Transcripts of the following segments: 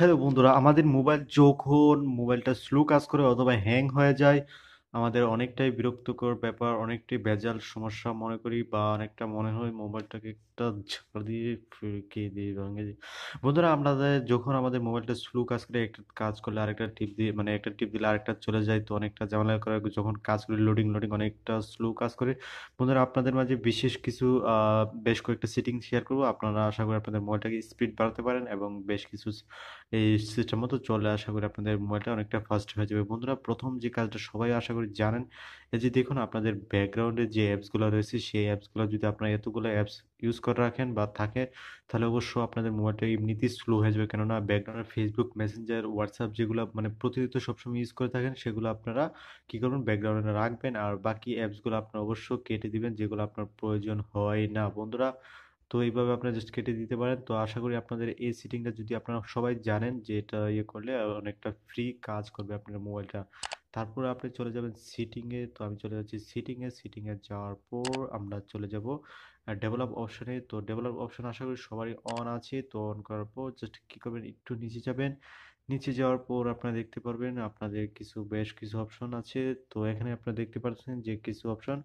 hello বন্ধুরা আমাদের mobile যখন মোবাইলটা স্লো কাজ করে অথবা হ্যাং হয়ে যায় আমাদের অনেকটাই বিরক্তকর ব্যাপার অনেকটাই ভেজাল সমস্যা মনে করি বা অনেকটা মনে হয় মোবাইলটাকে একটা ঝাড় দিয়ে ফিরকে দিয়ে ভেঙে দিই বন্ধুরা আমরা যখন আমাদের মোবাইলটা স্লো কাজ করে একটা কাজ করলে আরেকটা টিপ দিয়ে মানে একটা টিপ দিলে আরেকটা চলে যায় তো অনেকটা ঝামেলা করে যখন কাজ করি লোডিং লোডিং অনেকটা স্লো কাজ করে বন্ধুরা আপনাদের মাঝে বিশেষ কিছু বেশ কয়েকটা সেটিং শেয়ার করবো আপনারা আশা করি আপনাদের মোবাইলটাকে স্পিড বাড়াতে পারেন এবং বেশ কিছু এই সিস্টেম মতো চলে আশা করি আপনাদের মোবাইলটা অনেকটা ফাস্ট হয়ে যাবে বন্ধুরা প্রথম যে কাজটা সবাই আশা করি করি জানেন এই যে দেখুন আপনাদের ব্যাকগ্রাউন্ডে যে অ্যাপসগুলো রয়েছে সেই অ্যাপসগুলো যদি আপনারা এতগুলো অ্যাপস ইউজ করে রাখেন বা থাকে তাহলে অবশ্য আপনাদের মোবাইলটা এমনিতেই স্লো হয়ে যাবে কেননা ব্যাকগ্রাউন্ডে ফেসবুক মেসেঞ্জার হোয়াটসঅ্যাপ যেগুলো মানে প্রতিনিয়ত সবসময় ইউজ করে থাকেন সেগুলো আপনারা কি করবেন ব্যাকগ্রাউন্ডে রাখবেন আর বাকি অ্যাপসগুলো আপনারা অবশ্য কেটে দিবেন যেগুলো আপনার প্রয়োজন হয় না বন্ধুরা তো এইভাবে আপনারা জাস্ট কেটে দিতে পারেন তো আশা করি আপনাদের এই সিটিংটা যদি আপনারা সবাই জানেন যে এটা ইয়ে করলে অনেকটা ফ্রি কাজ করবে আপনার মোবাইলটা তারপরে আপনি চলে যাবেন সিটিংয়ে তো আমি চলে যাচ্ছি সিটিংয়ে সিটিংয়ে যাওয়ার পর আমরা চলে যাব ডেভেলপ অপশনে তো ডেভেলপ অপশন আশা করি সবারই অন আছে তো অন করার পর জাস্ট কী করবেন একটু নিচে যাবেন নিচে যাওয়ার পর আপনারা দেখতে পারবেন আপনাদের কিছু বেশ কিছু অপশন আছে তো এখানে আপনারা দেখতে পাচ্ছেন যে কিছু অপশন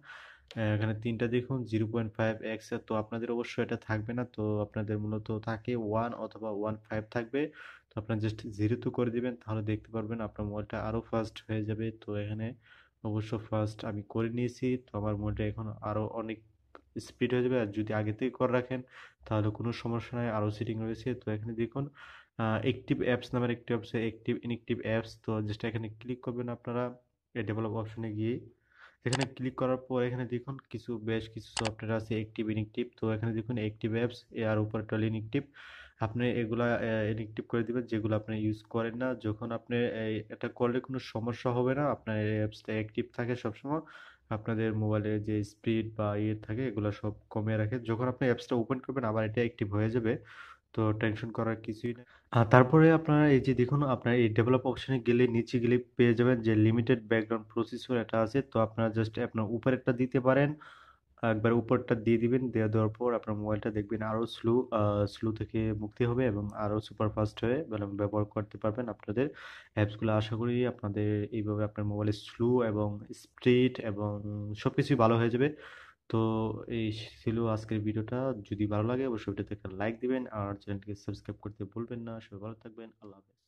এখানে তিনটা দেখুন জিরো পয়েন্ট ফাইভ এক্স তো আপনাদের অবশ্যই এটা থাকবে না তো আপনাদের মূলত থাকে ওয়ান অথবা ওয়ান ফাইভ থাকবে তো আপনার জাস্ট জিরো তো করে দেবেন তাহলে দেখতে পারবেন আপনার মোবাইলটা আরও ফাস্ট হয়ে যাবে তো এখানে অবশ্য ফার্স্ট আমি করে নিয়েছি তো আমার মোবাইলটা এখন আরও অনেক স্পিড হয়ে যাবে আর যদি আগে থেকে করে রাখেন তাহলে কোনো সমস্যা নাই আরও সেটিং রয়েছে তো এখানে দেখুন অ্যাক্টিভ অ্যাপস নামের একটি অপশন অ্যাক্টিভ ইনএক্টিভ অ্যাপস তো যেটা এখানে ক্লিক করবেন আপনারা এই ডেভেলপ অপশনে গিয়ে এখানে ক্লিক করার পর এখানে দেখুন কিছু বেশ কিছু সফটওয়্যার আছে অ্যাক্টিভ ইনএক্টিভ তো এখানে দেখুন অ্যাক্টিভ অ্যাপস আর উপর টল ইনএক্টিভ আপনি এগুলা ইনএক্টিভ করে দেবেন যেগুলো আপনি ইউজ করেন না যখন আপনি এটা করলে কোনো সমস্যা হবে না আপনার অ্যাপসটা অ্যাক্টিভ থাকে সবসময় আপনাদের মোবাইলে যে স্পিড বা ইয়ে থাকে এগুলো সব কমিয়ে রাখে যখন আপনি অ্যাপসটা ওপেন করবেন আবার এটা অ্যাক্টিভ হয়ে যাবে তো টেনশন করার কিছুই না আর তারপরে আপনারা এই যে দেখুন আপনারা এই ডেভেলপ অপশানে গেলে নিচে গেলে পেয়ে যাবেন যে লিমিটেড ব্যাকগ্রাউন্ড প্রসেসর এটা আছে তো আপনারা জাস্ট আপনার উপরেরটা দিতে পারেন একবার উপরটা দিয়ে দিবেন দেওয়া দেওয়ার পর আপনার মোবাইলটা দেখবেন আরও স্লো স্লো থেকে মুক্তি হবে এবং আরও সুপার ফাস্ট হয়ে মানে ব্যবহার করতে পারবেন আপনাদের অ্যাপসগুলো আশা করি আপনাদের এইভাবে আপনার মোবাইলের স্লো এবং স্পিড এবং সব কিছুই ভালো হয়ে যাবে তো এই ছিল আজকের ভিডিওটা যদি ভালো লাগে অবশ্যই ভিডিওতে একটা লাইক দিবেন আর চ্যানেলটিকে সাবস্ক্রাইব করতে বলবেন না সবাই ভালো থাকবেন আল্লাহ হাফেজ